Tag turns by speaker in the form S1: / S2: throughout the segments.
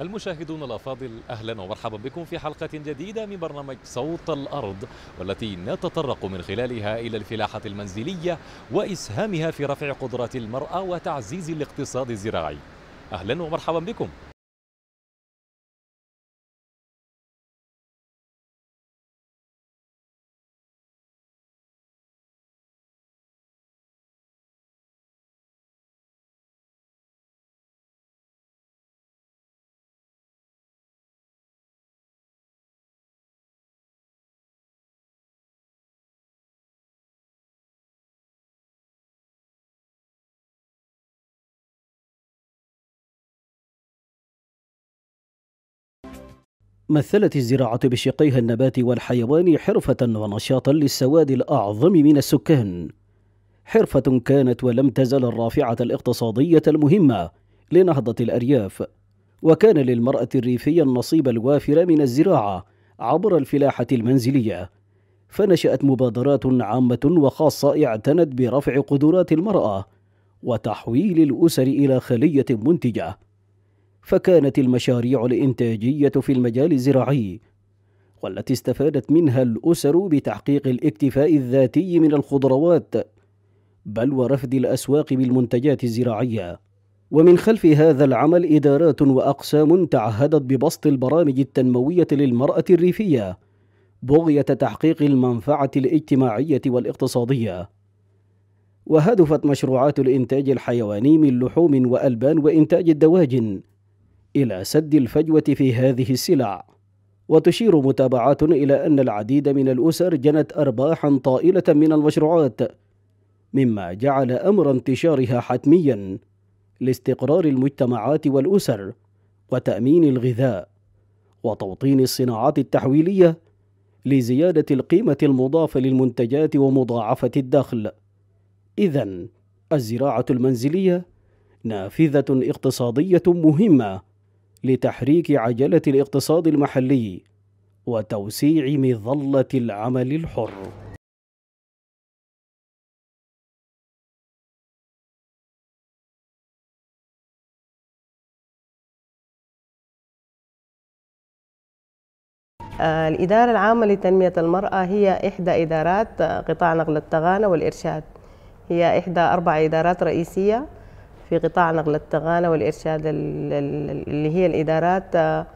S1: المشاهدون الافاضل اهلا ومرحبا بكم في حلقه جديده من برنامج صوت الارض والتي نتطرق من خلالها الى الفلاحه المنزليه واسهامها
S2: في رفع قدرات المراه وتعزيز الاقتصاد الزراعي اهلا ومرحبا بكم مثلت الزراعة بشقيها النبات والحيوان
S3: حرفة ونشاطا للسواد الأعظم من السكان حرفة كانت ولم تزل الرافعة الاقتصادية المهمة لنهضة الأرياف وكان للمرأة الريفية النصيب الوافر من الزراعة عبر الفلاحة المنزلية فنشأت مبادرات عامة وخاصة اعتنت برفع قدرات المرأة وتحويل الأسر إلى خلية منتجة فكانت المشاريع الإنتاجية في المجال الزراعي والتي استفادت منها الأسر بتحقيق الاكتفاء الذاتي من الخضروات بل ورفد الأسواق بالمنتجات الزراعية ومن خلف هذا العمل إدارات وأقسام تعهدت ببسط البرامج التنموية للمرأة الريفية بغية تحقيق المنفعة الاجتماعية والاقتصادية وهدفت مشروعات الإنتاج الحيواني من لحوم وألبان وإنتاج الدواجن إلى سد الفجوة في هذه السلع وتشير متابعات إلى أن العديد من الأسر جنت أرباحا طائلة من المشروعات مما جعل أمر انتشارها حتميا لاستقرار المجتمعات والأسر وتأمين الغذاء وتوطين الصناعات التحويلية لزيادة القيمة المضافة للمنتجات ومضاعفة الدخل إذا الزراعة المنزلية نافذة اقتصادية مهمة لتحريك عجله الاقتصاد المحلي وتوسيع مظله
S2: العمل الحر آه، الإدارة العامة لتنمية
S4: المرأة هي إحدى إدارات آه، قطاع نقل التغانة والإرشاد هي إحدى أربع إدارات رئيسية في قطاع نقل التغانى والإرشاد اللي هي الإدارات آه،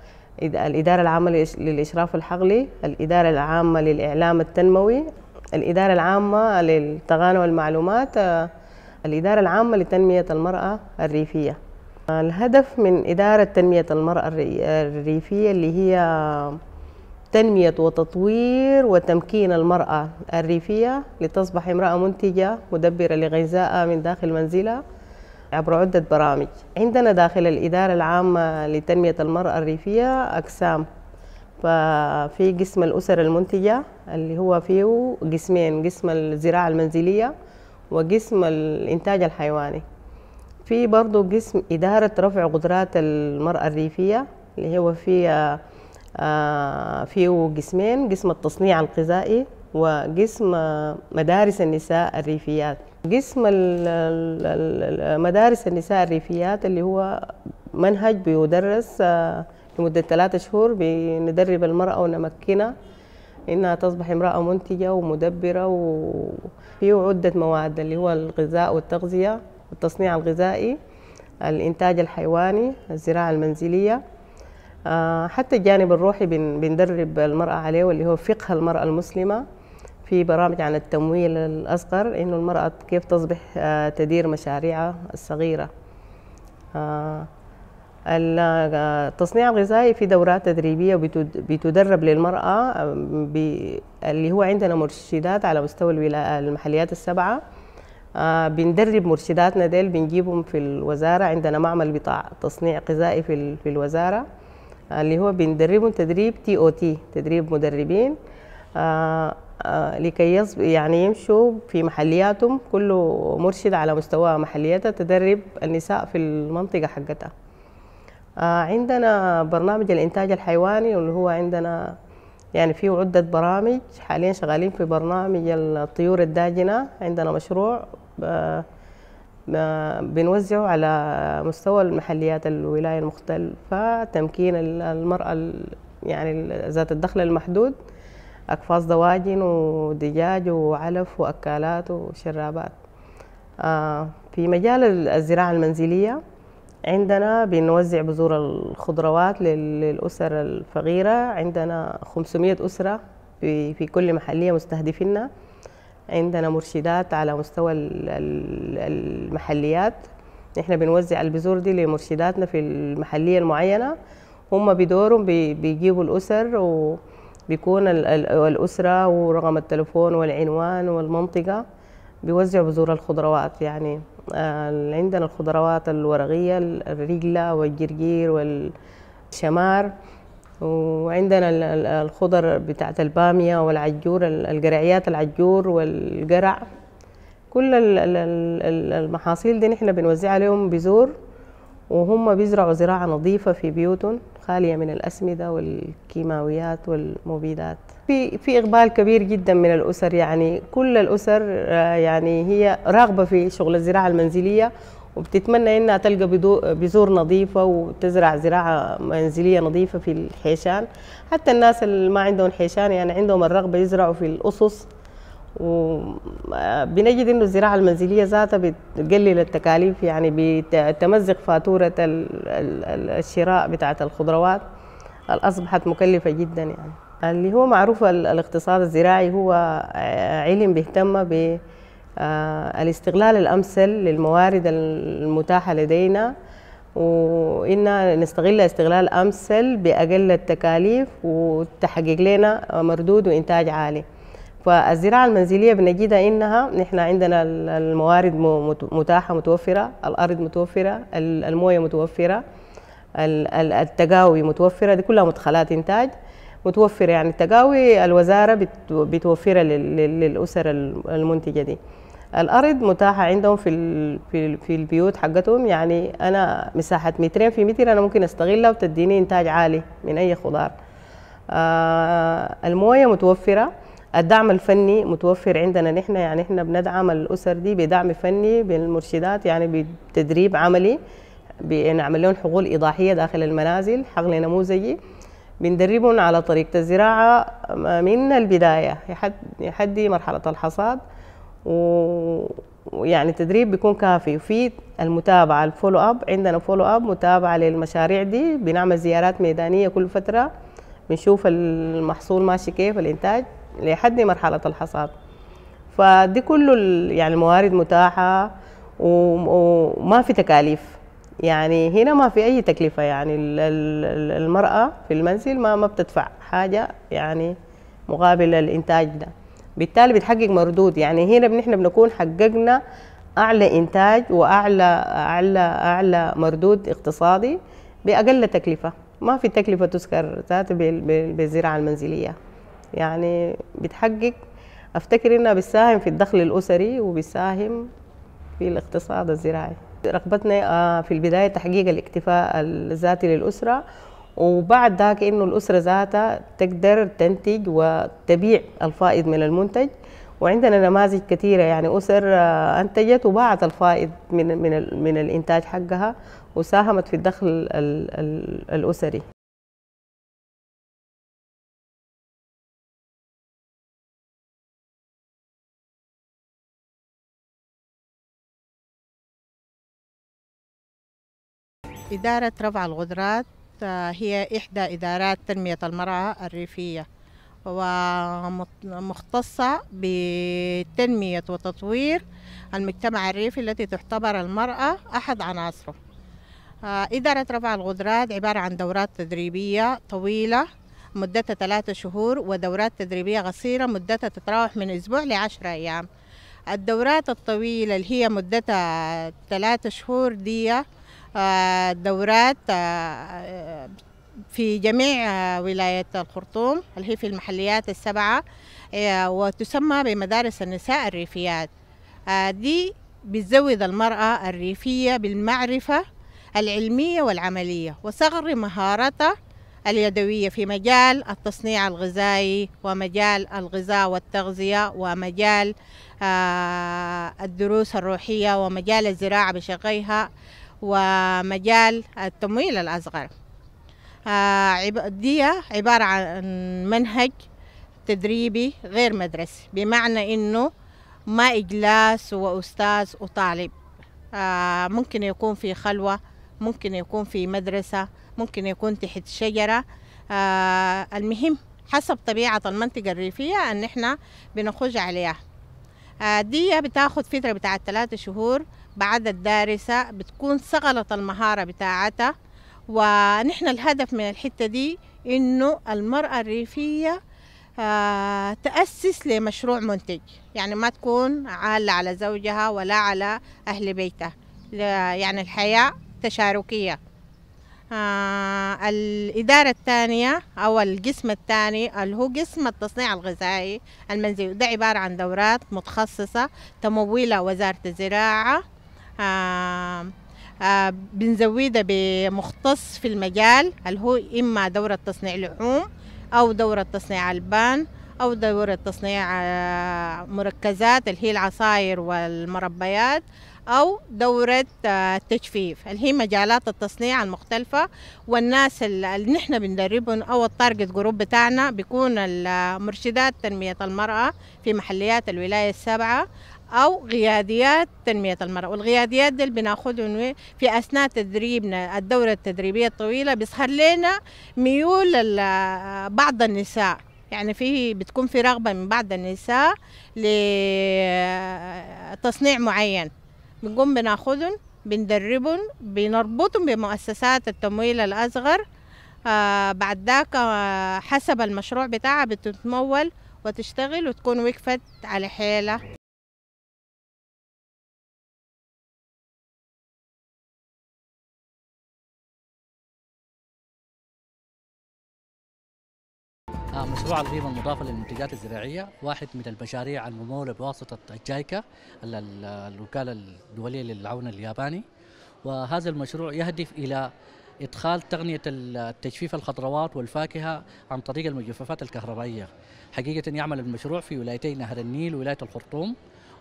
S4: الإدارة العامة للإشراف الحقلي الإدارة العامة للإعلام التنموي الإدارة العامة للتغانى والمعلومات آه، الإدارة العامة لتنمية المرأة الريفية آه، الهدف من إدارة تنمية المرأة الريفية اللي هي تنمية وتطوير وتمكين المرأة الريفية لتصبح امرأة منتجة مدبرة لغذائها من داخل منزلها عبر عدة برامج عندنا داخل الإدارة العامة لتنمية المرأة الريفية أقسام ففي قسم الأسر المنتجة اللي هو فيه قسمين قسم الزراعة المنزلية وقسم الإنتاج الحيواني في برضو قسم إدارة رفع قدرات المرأة الريفية اللي هو فيه آه، فيه قسمين قسم التصنيع الغذائي وقسم مدارس النساء الريفيات قسم مدارس النساء الريفيات اللي هو منهج بيدرس آه، لمدة ثلاثة شهور بندرب المرأة ونمكنها إنها تصبح امرأة منتجة ومدبرة وفيه عدة مواد اللي هو الغذاء والتغذية والتصنيع الغذائي الإنتاج الحيواني الزراعة المنزلية آه، حتى الجانب الروحي بندرب المرأة عليه واللي هو فقه المرأة المسلمة في برامج عن التمويل الأصغر إنه المرأة كيف تصبح آه، تدير مشاريعها الصغيرة آه، التصنيع آه، الغذائي في دورات تدريبية بتدرب للمرأة اللي هو عندنا مرشدات على مستوى المحليات السبعة بندرب مرشداتنا ديل بنجيبهم في الوزارة عندنا معمل بتاع تصنيع غذائي في, في الوزارة اللي هو بندربهم تدريب تي او تي تدريب مدربين آه، لكي يعني يمشوا في محلياتهم كل مرشد على مستوى محليته تدرب النساء في المنطقة حقتها آه، عندنا برنامج الإنتاج الحيواني واللي هو عندنا يعني في عدة برامج حاليا شغالين في برنامج الطيور الداجنة عندنا مشروع آه، بنوزعه على مستوى المحليات الولاية المختلفة تمكين المرأة يعني ذات الدخل المحدود أقفاص دواجن ودجاج وعلف وأكالات وشرابات آه، في مجال الزراعة المنزلية عندنا بنوزع بذور الخضروات للأسر الفقيرة عندنا 500 أسرة في, كل محلية مستهدفينا عندنا مرشدات على مستوى المحليات نحن بنوزع البذور دي لمرشداتنا في المحلية المعينة هم بدورهم بيجيبوا الأسر و بيكون الأسرة ورقم التلفون والعنوان والمنطقة بيوزع بذور الخضروات يعني آه، عندنا الخضروات الورقية الرجلة والجرجير والشمار وعندنا الخضر بتاعت البامية والعجور القرعيات العجور والقرع كل المحاصيل دي نحن بنوزعها عليهم بذور وهم بيزرعوا زراعة نظيفة في بيوتهم خالية من الأسمدة والكيماويات والمبيدات في في إقبال كبير جدا من الأسر يعني كل الأسر آه، يعني هي راغبة في شغل الزراعة المنزلية وبتتمنى انها تلقى بذور نظيفه وتزرع زراعه منزليه نظيفه في الحيشان حتى الناس اللي ما عندهم حيشان يعني عندهم الرغبه يزرعوا في الاسس وبنجد انه الزراعه المنزليه ذاتها بتقلل التكاليف يعني بتمزق فاتوره الشراء بتاعه الخضروات اصبحت مكلفه جدا يعني اللي هو معروف الاقتصاد الزراعي هو آه، علم بيهتم بالاستغلال آه، الامثل للموارد المتاحه لدينا وإن نستغل استغلال أمثل بأقل التكاليف وتحقق لنا مردود وإنتاج عالي والزراعة المنزلية بنجدها إنها نحن عندنا الموارد متاحة متوفرة الأرض متوفرة الموية متوفرة التقاوي متوفرة دي كلها مدخلات إنتاج متوفرة يعني التقاوي الوزارة بتوفرها للأسر المنتجة دي الأرض متاحة عندهم في في البيوت حقتهم يعني أنا مساحة مترين في متر أنا ممكن أستغلها وتديني إنتاج عالي من أي خضار آه، الموية متوفرة الدعم الفني متوفر عندنا نحن يعني احنا بندعم الاسر دي بدعم فني بالمرشدات يعني بتدريب عملي بنعمل لهم حقول ايضاحيه داخل المنازل حقل نموذجي بندربهم على طريقه الزراعه من البدايه لحد مرحله الحصاد ويعني تدريب بيكون كافي وفي المتابعه الفولو اب عندنا فولو اب متابعه للمشاريع دي بنعمل زيارات ميدانيه كل فتره بنشوف المحصول ماشي كيف الانتاج لحد مرحله الحصاد فدي كله يعني الموارد متاحه وما في تكاليف يعني هنا ما في اي تكلفه يعني المراه في المنزل ما ما بتدفع حاجه يعني مقابل الانتاج ده بالتالي بتحقق مردود يعني هنا نحن بنكون حققنا اعلى انتاج واعلى اعلى اعلى مردود اقتصادي باقل تكلفه ما في تكلفه تذكر ذات بالزراعه المنزليه يعني بتحقق افتكر انها بتساهم في الدخل الاسري وبتساهم في الاقتصاد الزراعي رغبتنا آه، في البدايه تحقيق الاكتفاء الذاتي للاسره وبعد ذاك انه الاسره ذاتها تقدر تنتج وتبيع الفائض من المنتج وعندنا نماذج كثيره يعني اسر آه، انتجت وباعت الفائض
S2: من من من الانتاج حقها وساهمت في الدخل الاسري إدارة رفع الغدرات
S5: آه، هي إحدى إدارات تنمية المرأة الريفية ومختصة بتنمية وتطوير المجتمع الريفي التي تعتبر المرأة أحد عناصره آه، إدارة رفع الغدرات عبارة عن دورات تدريبية طويلة مدتها ثلاثة شهور ودورات تدريبية قصيرة مدتها تتراوح من أسبوع لعشرة أيام الدورات الطويلة اللي هي مدتها ثلاثة شهور دي دورات آه، في جميع آه، ولاية الخرطوم اللي هي في المحليات السبعة آه، وتسمى بمدارس النساء الريفيات دي بتزود المرأة الريفية بالمعرفة العلمية والعملية وصغر مهارتها اليدوية في مجال التصنيع الغذائي ومجال الغذاء والتغذية ومجال الدروس الروحية ومجال الزراعة بشقيها ومجال التمويل الأصغر آه، دي عبارة عن منهج تدريبي غير مدرسي بمعنى أنه ما إجلاس وأستاذ وطالب آه، ممكن يكون في خلوة ممكن يكون في مدرسة ممكن يكون تحت شجرة آه، المهم حسب طبيعة المنطقة الريفية أن احنا بنخرج عليها دي بتاخد فترة بتاعت ثلاثة شهور بعد الدارسة بتكون صغلت المهارة بتاعتها ونحن الهدف من الحتة دي إنه المرأة الريفية آه، تأسس لمشروع منتج يعني ما تكون عالة على زوجها ولا على أهل بيتها يعني الحياة تشاركية آه، الإدارة الثانية أو القسم الثاني اللي هو قسم التصنيع الغذائي المنزلي ده عبارة عن دورات متخصصة تمويلها وزارة الزراعة آه، آه، بنزويه بمختص في المجال اللي هو إما دورة تصنيع لحوم أو دورة تصنيع ألبان أو دورة تصنيع آه، مركزات اللي هي العصاير والمربيات أو دورة التجفيف اللي هي مجالات التصنيع المختلفة والناس اللي نحن بندربهم أو التارجت جروب بتاعنا بيكون مرشدات تنمية المرأة في محليات الولاية السبعة او غياديات تنميه المراه والغياديات اللي بناخدهم في اثناء تدريبنا الدوره التدريبيه الطويله بيظهر لنا ميول بعض النساء يعني في بتكون في رغبه من بعض النساء لتصنيع معين بنقوم بناخدهم بندربهم بنربطهم بمؤسسات التمويل الاصغر آه بعد ذاك آه، حسب المشروع بتاعها بتتمول وتشتغل
S2: وتكون وقفت على حيلها مشروع القيمة المضافة للمنتجات الزراعية
S6: واحد من المشاريع الممولة بواسطة الجايكا الوكالة الدولية للعون الياباني وهذا المشروع يهدف إلى إدخال تقنية تجفيف الخضروات والفاكهة عن طريق المجففات الكهربائية حقيقة يعمل المشروع في ولايتي نهر النيل ولاية الخرطوم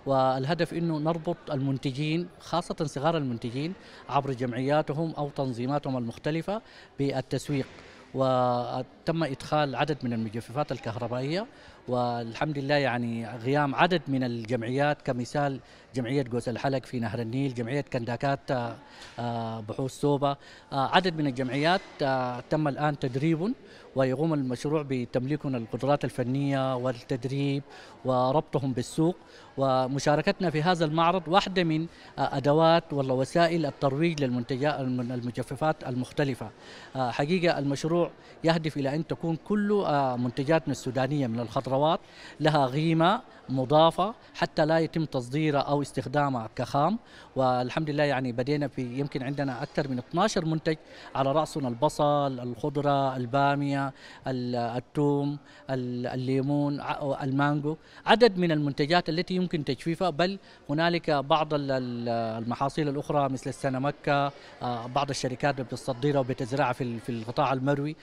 S6: والهدف انه نربط المنتجين خاصه صغار المنتجين عبر جمعياتهم او تنظيماتهم المختلفه بالتسويق وتم ادخال عدد من المجففات الكهربائيه والحمد لله يعني غيام عدد من الجمعيات كمثال جمعيه قوس الحلق في نهر النيل، جمعيه كنداكات آه، آه، بحوث سوبا، آه، عدد من الجمعيات تم الان تدريب ويقوم المشروع بتمليكنا القدرات الفنية والتدريب وربطهم بالسوق ومشاركتنا في هذا المعرض واحدة من أدوات ولا وسائل الترويج للمنتجات المجففات المختلفة حقيقة المشروع يهدف إلى أن تكون كل منتجاتنا السودانية من الخضروات لها قيمة مضافة حتى لا يتم تصديرها أو استخدامها كخام والحمد لله يعني بدينا في يمكن عندنا أكثر من 12 منتج على رأسنا البصل الخضرة البامية النعناع الثوم الليمون المانجو عدد من المنتجات التي يمكن تجفيفها بل هنالك بعض المحاصيل الاخرى مثل السنمكه آه، بعض الشركات بتصدرها وبتزرعها في القطاع المروي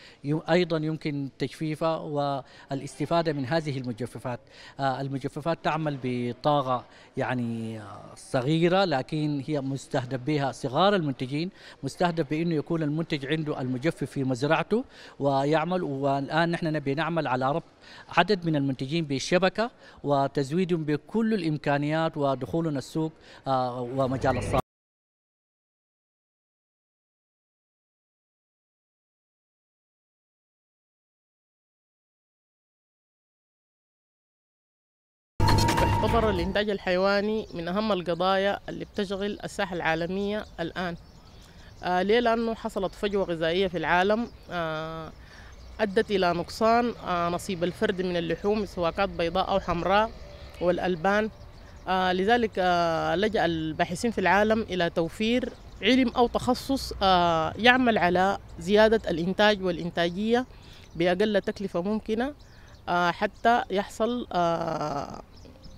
S6: ايضا يمكن تجفيفها والاستفاده من هذه المجففات آه، المجففات تعمل بطاقه يعني آه، صغيره لكن هي مستهدف بها صغار المنتجين مستهدف بانه يكون المنتج عنده المجفف في مزرعته ويعمل نعمل والان نحن نبي نعمل على ربط عدد من المنتجين بالشبكه
S2: وتزويدهم بكل الامكانيات ودخولنا السوق آه، ومجال الصناعه يعتبر الإنتاج الحيواني من أهم القضايا اللي بتشغل
S7: الساحة العالمية الآن آه ليه لأنه حصلت فجوة غذائية في العالم آه أدت إلى نقصان آه، نصيب الفرد من اللحوم سواء كانت بيضاء أو حمراء والألبان آه، لذلك آه، لجأ الباحثين في العالم إلى توفير علم أو تخصص يعمل على زيادة الإنتاج والإنتاجية بأقل تكلفة ممكنة حتى يحصل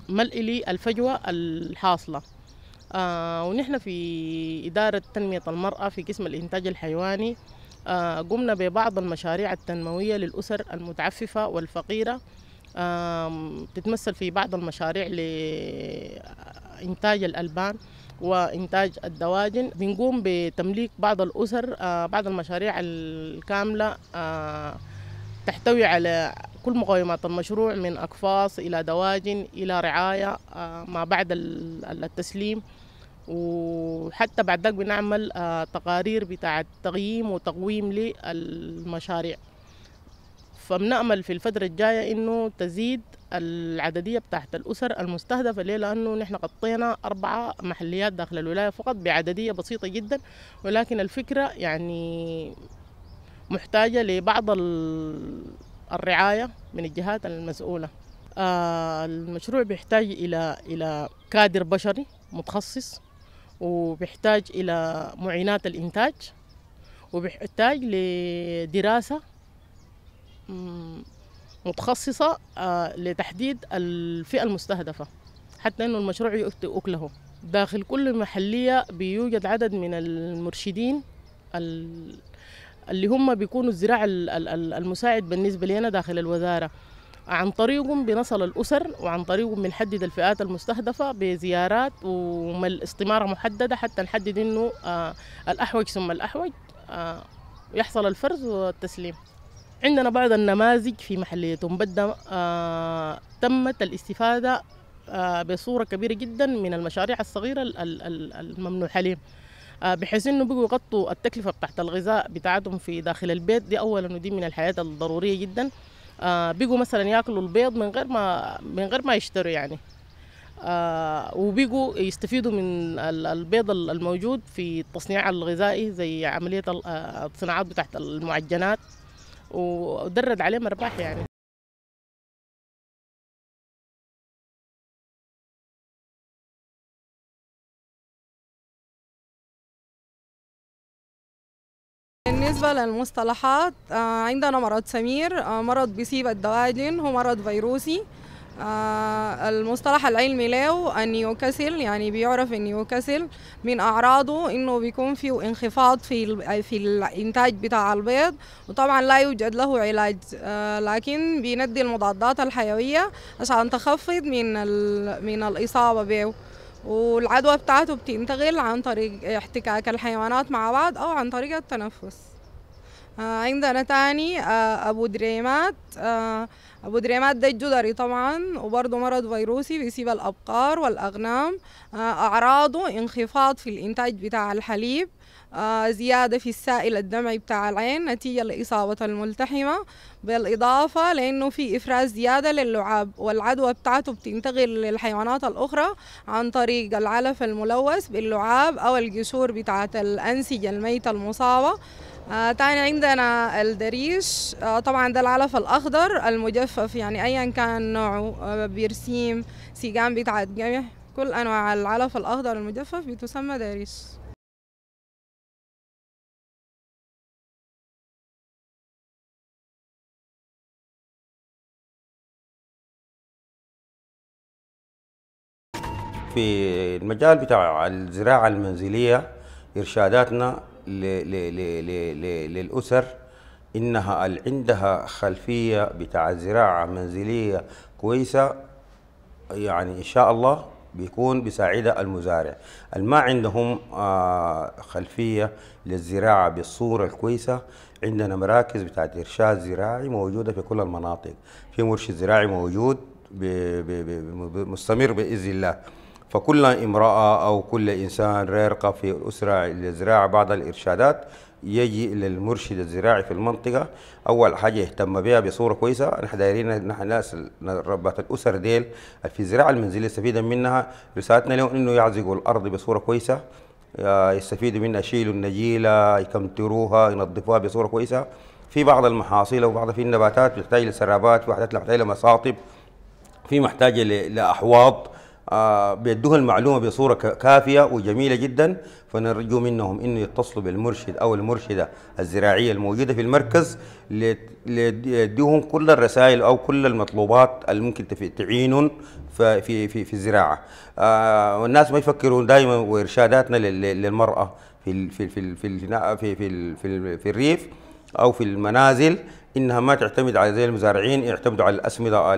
S7: ملء للفجوة الحاصلة ونحن في إدارة تنمية المرأة في قسم الإنتاج الحيواني آه، قمنا ببعض المشاريع التنموية للأسر المتعففة والفقيرة تتمثل في بعض المشاريع لإنتاج الألبان وإنتاج الدواجن بنقوم بتمليك بعض الأسر آه، بعض المشاريع الكاملة آه، تحتوي على كل مقومات المشروع من أقفاص إلى دواجن إلى رعاية ما بعد التسليم وحتى بعد ذلك بنعمل آه، تقارير بتاع تقييم وتقويم للمشاريع فبنأمل في الفترة الجاية إنه تزيد العددية بتاعت الأسر المستهدفة ليه لأنه نحن غطينا أربعة محليات داخل الولاية فقط بعددية بسيطة جدا ولكن الفكرة يعني محتاجة لبعض الرعاية من الجهات المسؤولة آه، المشروع بيحتاج إلى إلى كادر بشري متخصص وبيحتاج إلى معينات الإنتاج وبيحتاج لدراسة متخصصة آه، لتحديد الفئة المستهدفة حتى أنه المشروع يؤتي أكله داخل كل محلية بيوجد عدد من المرشدين اللي هم بيكونوا الزراعة المساعد بالنسبة لنا داخل الوزارة عن طريقهم بنصل الأسر وعن طريقهم بنحدد الفئات المستهدفة بزيارات واستمارة محددة حتى نحدد إنه آه، الأحوج ثم الأحوج آه، يحصل الفرز والتسليم عندنا بعض النماذج في محلية آه، مبدة تمت الاستفادة بصورة كبيرة جدا من المشاريع الصغيرة الممنوحة لهم بحيث انه بقوا يغطوا التكلفه بتاعت الغذاء بتاعتهم في داخل البيت دي اولا ودي من الحياه الضروريه جدا آه، بيجوا مثلا ياكلوا البيض من غير ما من غير ما يشتروا يعني آه، وبيجوا يستفيدوا من البيض الموجود في التصنيع الغذائي زي عمليه آه، الصناعات بتاعت المعجنات
S2: ودرد عليهم ارباح يعني بالنسبة للمصطلحات
S1: آه، عندنا مرض سمير آه، مرض بيصيب الدواجن هو مرض فيروسي آه، المصطلح العلمي له النيوكاسل يعني بيعرف النيوكاسل من أعراضه إنه بيكون فيه انخفاض في في الإنتاج بتاع البيض وطبعا لا يوجد له علاج لكن بندي المضادات الحيوية عشان تخفض من من الإصابة به والعدوى بتاعته بتنتقل عن طريق احتكاك الحيوانات مع بعض أو عن طريق التنفس عندنا تاني آه، ابو دريمات آه، ابو دريمات ده الجدري طبعا وبرضه مرض فيروسي بيسيب الابقار والاغنام آه، اعراضه انخفاض في الانتاج بتاع الحليب زيادة في السائل الدمعي بتاع العين نتيجة لإصابة الملتحمة بالإضافة لأنه في إفراز زيادة للعاب والعدوى بتاعته بتنتقل للحيوانات الأخرى عن طريق العلف الملوث باللعاب أو الجسور بتاعة الأنسجة الميتة المصابة آه تاني عندنا الدريش آه، طبعا ده العلف الأخضر المجفف يعني أيا كان نوعه آه، بيرسيم سيجان بتاع جميع كل أنواع العلف الأخضر المجفف بتسمى
S2: دريش في المجال بتاع الزراعة
S8: المنزلية إرشاداتنا للأسر إنها عندها خلفية بتاع زراعة منزلية كويسة يعني إن شاء الله بيكون بيساعدها المزارع ما عندهم آه، خلفية للزراعة بالصورة الكويسة عندنا مراكز بتاعت إرشاد زراعي موجودة في كل المناطق في مرشد زراعي موجود مستمر بإذن الله فكل امرأة أو كل إنسان رارقة في الأسرة للزراعة بعض الإرشادات يجي للمرشد الزراعي في المنطقة أول حاجة يهتم بها بصورة كويسة نحن دايرين نحن ناس ربات الأسر ديل في الزراعة المنزلية يستفيد منها رسالتنا لهم إنه يعزقوا الأرض بصورة كويسة يستفيدوا منها يشيلوا النجيلة يكمتروها ينظفوها بصورة كويسة في بعض المحاصيل أو بعض في النباتات بتحتاج لسرابات في وحدات بتحتاج لمصاطب في محتاجة لأحواض آه، بيدوها المعلومه بصوره كافيه وجميله جدا فنرجو منهم انه يتصلوا بالمرشد او المرشده الزراعيه الموجوده في المركز ليديهم كل الرسائل او كل المطلوبات اللي ممكن تعينهم في في في الزراعه آه، والناس ما يفكروا دائما وارشاداتنا للمراه في في في في في في الريف او في المنازل انها ما تعتمد على زي المزارعين يعتمدوا على الاسمده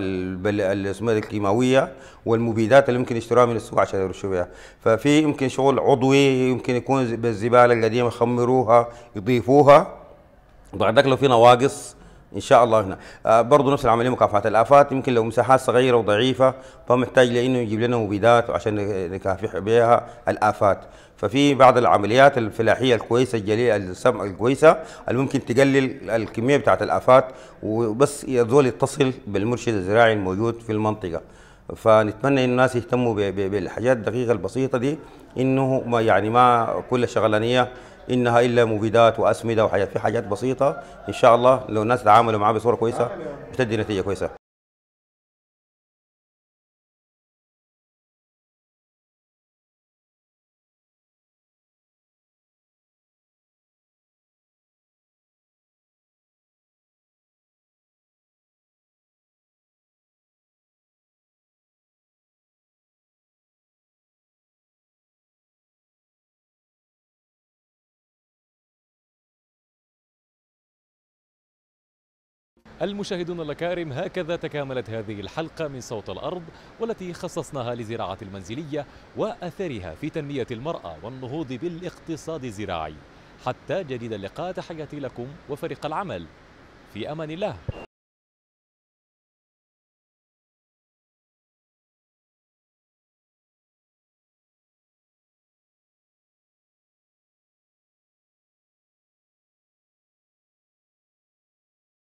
S8: الاسمده الكيماويه والمبيدات اللي ممكن يشتروها من السوق عشان يرشوا بها ففي يمكن شغل عضوي يمكن يكون بالزباله القديمه يخمروها يضيفوها ذلك لو في نواقص ان شاء الله هنا آه برضه نفس العمليه مكافحه الافات يمكن لو مساحات صغيره وضعيفه فمحتاج لانه يجيب لنا مبيدات عشان نكافح بها الافات ففي بعض العمليات الفلاحيه الكويسه الجليله السمع الكويسه اللي ممكن تقلل الكميه بتاعت الافات وبس يظل يتصل بالمرشد الزراعي الموجود في المنطقه فنتمنى ان الناس يهتموا بالحاجات الدقيقه البسيطه دي انه ما يعني ما كل شغلانيه انها الا مبيدات واسمده وحاجات في حاجات بسيطه ان شاء
S2: الله لو الناس تعاملوا معها بصوره كويسه بتدي نتيجه كويسه المشاهدون الأكارم هكذا تكاملت هذه الحلقة من صوت الأرض
S1: والتي خصصناها لزراعة المنزلية وأثرها في تنمية المرأة والنهوض
S2: بالاقتصاد الزراعي حتى جديد اللقاء تحياتي لكم وفريق العمل في أمان الله